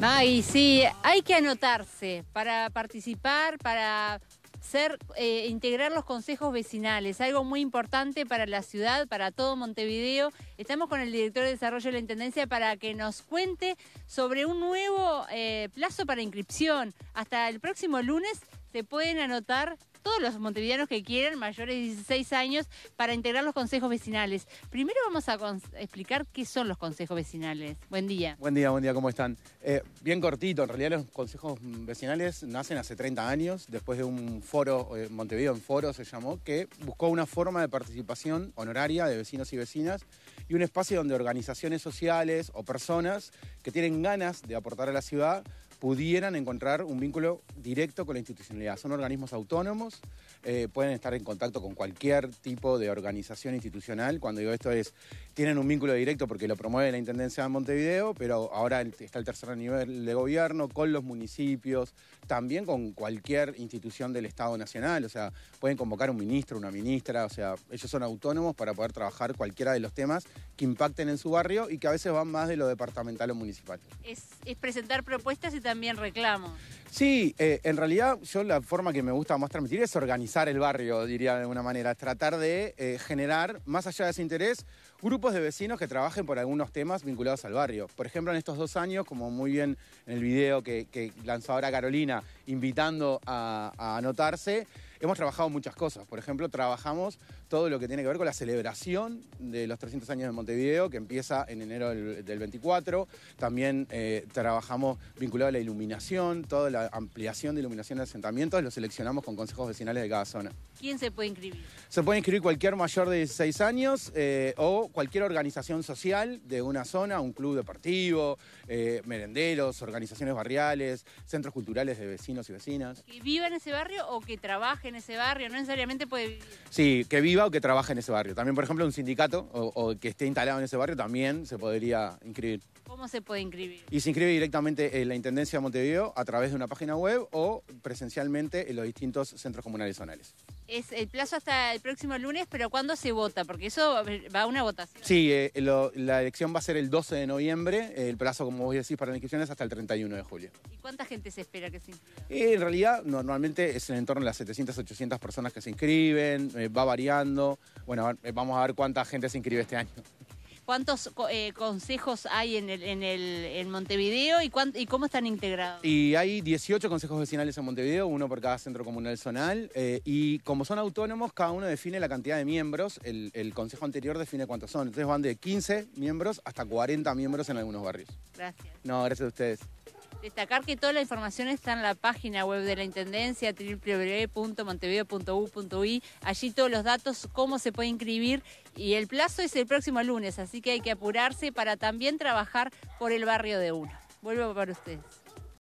Ay, sí, hay que anotarse para participar, para ser, eh, integrar los consejos vecinales, algo muy importante para la ciudad, para todo Montevideo. Estamos con el director de desarrollo de la Intendencia para que nos cuente sobre un nuevo eh, plazo para inscripción. Hasta el próximo lunes se pueden anotar todos los montevideanos que quieren mayores de 16 años, para integrar los consejos vecinales. Primero vamos a explicar qué son los consejos vecinales. Buen día. Buen día, buen día, ¿cómo están? Eh, bien cortito, en realidad los consejos vecinales nacen hace 30 años, después de un foro, eh, Montevideo en Foro se llamó, que buscó una forma de participación honoraria de vecinos y vecinas y un espacio donde organizaciones sociales o personas que tienen ganas de aportar a la ciudad pudieran encontrar un vínculo directo con la institucionalidad. Son organismos autónomos, eh, pueden estar en contacto con cualquier tipo de organización institucional. Cuando digo esto es, tienen un vínculo directo porque lo promueve la Intendencia de Montevideo, pero ahora está el tercer nivel de gobierno, con los municipios, también con cualquier institución del Estado Nacional. O sea, pueden convocar un ministro, una ministra, o sea, ellos son autónomos para poder trabajar cualquiera de los temas que impacten en su barrio y que a veces van más de lo departamental o municipal. Es, es presentar propuestas y también reclamo. Sí, eh, en realidad yo la forma que me gusta más transmitir es organizar el barrio, diría de alguna manera, tratar de eh, generar, más allá de ese interés, grupos de vecinos que trabajen por algunos temas vinculados al barrio. Por ejemplo, en estos dos años, como muy bien en el video que, lanzó ahora Carolina, invitando a anotarse, Hemos trabajado muchas cosas. Por ejemplo, trabajamos todo lo que tiene que ver con la celebración de los 300 años de Montevideo, que empieza en enero del, 24. También eh, trabajamos vinculado a la iluminación, toda la ampliación de iluminación de asentamientos. Lo seleccionamos con consejos vecinales de cada zona. ¿Quién se puede inscribir? Se puede inscribir cualquier mayor de 16 años eh, o cualquier organización social de una zona, un club deportivo, eh, merenderos, organizaciones barriales, centros culturales de vecinos y vecinas. ¿Que viva en ese barrio o que trabaje, en ese barrio, no necesariamente puede vivir. Sí, que viva o que trabaje en ese barrio. También, por ejemplo, un sindicato o, o que esté instalado en ese barrio también se podría inscribir. ¿Cómo se puede inscribir? Y se inscribe directamente en eh, la Intendencia de Montevideo a través de una página web o presencialmente en los distintos centros comunales zonales. Es el plazo hasta el próximo lunes, pero ¿cuándo se vota? Porque eso va a una votación. Sí, eh, la elección va a ser el 12 de noviembre. Eh, el plazo, como vos decís, para la inscripción es hasta el 31 de julio. ¿Y cuánta gente se espera que se inscriba? Eh, en realidad, normalmente es en torno a las 700, 800 personas que se inscriben. va variando. Bueno, vamos a ver cuánta gente se inscribe este año. ¿Cuántos eh, consejos hay en, el, en, el, en Montevideo y, y, cómo están integrados? Y hay 18 consejos vecinales en Montevideo, uno por cada centro comunal zonal. Eh, y como son autónomos, cada uno define la cantidad de miembros. El, el, consejo anterior define cuántos son. Entonces van de 15 miembros hasta 40 miembros en algunos barrios. Gracias. No, gracias a ustedes. Destacar que toda la información está en la página web de la Intendencia, www.montevideo.u.ui. Allí todos los datos, cómo se puede inscribir y el plazo es el próximo lunes, así que hay que apurarse para también trabajar por el barrio de uno. Vuelvo para ustedes.